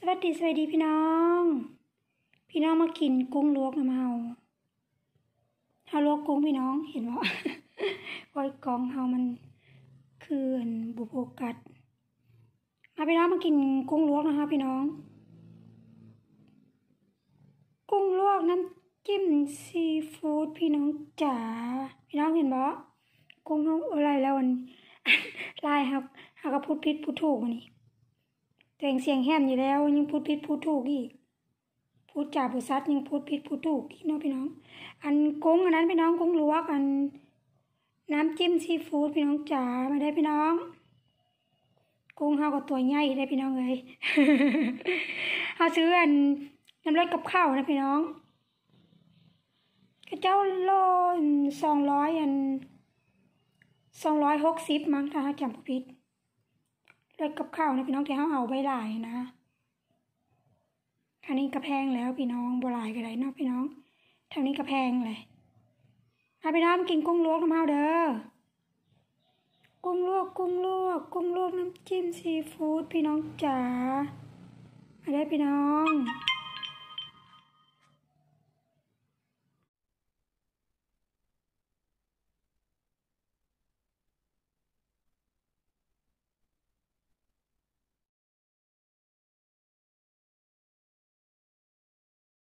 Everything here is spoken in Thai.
สวัสดี สวัสดีพี่น้อง พี่น้องมากิน กุ้งลวกนะมาเอาเฮาลวกกุ้งพี่น้องเห็นว่พอกองเฮามันเคื่อนบุโฟกัดมาพี่น้องมากิน กุ้งลวกนะคะพี่น้อง กุ้งลวกน้ำจิ้มซีฟู้ดพี่น้องจ๋า พี่น้องเห็นบ่กุ้งลวกอะไรแล้วมันลายครับหากระพุดพิษพูดถูกวันนี้แต่งเสียงแห้นอยู่แล้วยังพูดผิดพูดถูกอีกพูดจ่าพูดซัดยังพูดผิดพูดถูกอีกเนาะพี่น้อง อันกงอันนั้นพี่น้องกงลวก อัน น้ำจิ้มซีฟู้ดพี่น้องจ๋ามาได้พี่น้อง กุ้งเฮากับตัวใหญ่ได้พี่น้องเลยเฮาซื้ออันน้ำรสกับข้าวนะพี่น้องกระเจ้าโลสองร้อยอันสองร้อยหกสิบมั้งถ้าจำผิดแล้วกับข้าวนะพี่น้องที่เขาเอาไบหลายนะอันนี้กระแพงแล้วพี่น้องบหลายกันไรเนาะพี่น้องทางนี้กระแพงเลยมาพี่น้องกินกุ้งลวกน้ำเอาเด้อ กุ้งลวกกุ้งลวกกุ้งลวกน้ำจิ้มซีฟู้ดพี่น้องจ๋าาได้พี่น้อง